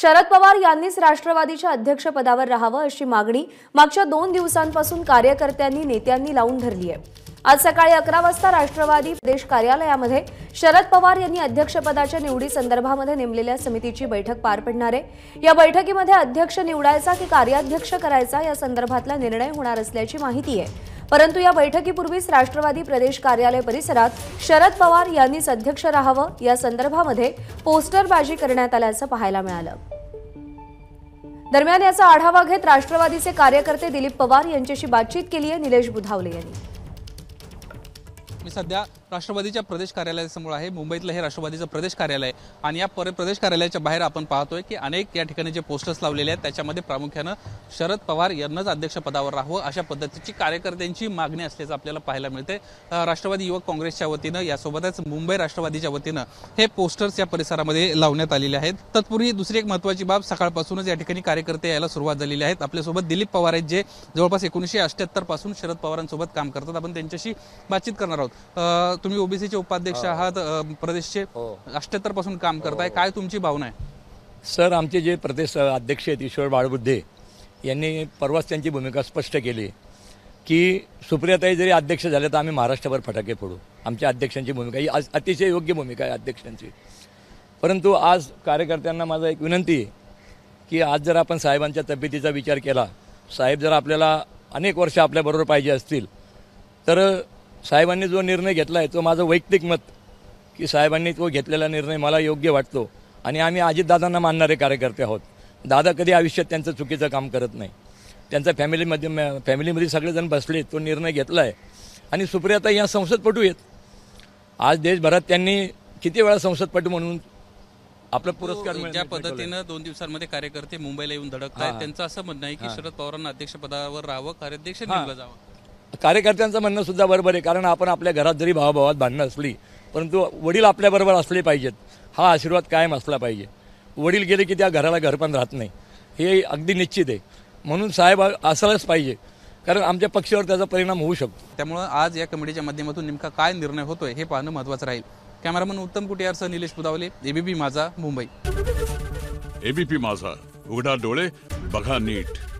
शरद पवार यांनीच राष्ट्रवादीच्या अध्यक्षपदावर राहावं अशी मागणी मागच्या दोन दिवसांपासून कार्यकर्त्यांनी नेत्यांनी लावून धरली आहे आज सकाळी अकरा वाजता राष्ट्रवादी प्रदेश कार्यालयामध्ये शरद पवार यांनी अध्यक्षपदाच्या निवडी संदर्भामध्ये नेमलेल्या समितीची बैठक पार पडणार आहे या बैठकीमध्ये अध्यक्ष निवडायचा की कार्याध्यक्ष करायचा या संदर्भातला निर्णय होणार असल्याची माहिती आहे परंतु या बैठकीपूर्वीच राष्ट्रवादी प्रदेश कार्यालय परिसरात शरद पवार यांनीच अध्यक्ष राहावं या संदर्भामध्ये पोस्टरबाजी करण्यात आल्याचं पाहायला मिळालं दरम्यान याचा आढावा घेत राष्ट्रवादीचे कार्यकर्ते दिलीप पवार यांच्याशी बातचीत केली आहे निलेश बुधावले यांनी राष्ट्रवादीच्या प्रदेश कार्यालयासमोर आहे मुंबईतलं हे राष्ट्रवादीचं प्रदेश कार्यालय आणि या पर प्रदेश कार्यालयाच्या बाहेर आपण पाहतोय की अनेक या ठिकाणी जे पोस्टर्स लावलेले आहेत त्याच्यामध्ये प्रामुख्यानं शरद पवार यांनाच अध्यक्षपदावर राहावं अशा पद्धतीची कार्यकर्त्यांची मागणी असल्याचं आपल्याला पाहायला मिळते राष्ट्रवादी युवक काँग्रेसच्या वतीनं यासोबतच मुंबई राष्ट्रवादीच्या वतीनं हे पोस्टर्स या परिसरामध्ये लावण्यात आलेले आहेत तत्पूर्वी दुसरी एक महत्वाची बाब सकाळपासूनच या ठिकाणी कार्यकर्ते यायला सुरुवात झालेली आहेत आपल्यासोबत दिलीप पवार आहेत जे जवळपास एकोणीसशे अष्ट्याहत्तर पासून शरद पवारांसोबत काम करतात आपण त्यांच्याशी बातचीत करणार आहोत तुम्ही ओबीसीचे उपाध्यक्ष हो. आहात प्रदेशचे अष्ट्याहत्तर हो. पासून काम हो. करताय काय तुमची भावना आहे सर आमचे जे प्रदेश अध्यक्ष आहेत ईश्वर बाळबुद्धे यांनी परवाच त्यांची भूमिका स्पष्ट केली की सुप्रियाताई जरी अध्यक्ष झाले तर आम्ही महाराष्ट्रभर फटाके फोडू आमच्या अध्यक्षांची भूमिका ही अतिशय योग्य भूमिका आहे अध्यक्षांची परंतु आज कार्यकर्त्यांना माझा एक विनंती आहे की आज जर आपण साहेबांच्या तब्येतीचा विचार केला साहेब जर आपल्याला अनेक वर्ष आपल्याबरोबर पाहिजे असतील तर साहेबांनी जो निर्णय घेतला आहे तो माझं वैयक्तिक मत की साहेबांनी तो घेतलेला निर्णय मला योग्य वाटतो आणि आम्ही अजितदादांना मानणारे कार्यकर्ते आहोत दादा कधी आयुष्यात त्यांचं चुकीचं काम करत नाही त्यांचा फॅमिलीमध्ये फॅमिलीमध्ये सगळेजण बसले तो निर्णय घेतला आहे आणि सुप्रियाता या संसदपटू आहेत आज देशभरात त्यांनी किती वेळा संसदपटू म्हणून आपला पुरस्कार ज्या पद्धतीनं दोन दिवसांमध्ये कार्यकर्ते मुंबईला येऊन धडकत आहेत त्यांचं असं म्हणणं आहे की शरद पवारांना अध्यक्षपदावर राहावं कार्याध्यक्ष जावं कार्यकर्त्यांचं म्हणणं सुद्धा बरोबर आहे कारण आपण आपल्या घरात जरी भावाभावात भांडणं असली परंतु वडील आपल्याबरोबर असले पाहिजेत हा आशीर्वाद कायम असला पाहिजे वडील गेले की त्या घराला घर पण राहत नाही हे अगदी निश्चित आहे म्हणून साहेब असायलाच पाहिजे कारण आमच्या पक्षावर त्याचा परिणाम होऊ शकतो त्यामुळं आज या कमिटीच्या माध्यमातून नेमका काय निर्णय होतोय हे पाहणं महत्वाचं राहील कॅमेरामन उत्तम कुटियारसह निलेश पुदावले एबीपी माझा मुंबई एबीपी माझा उघडा डोळे बघा नीट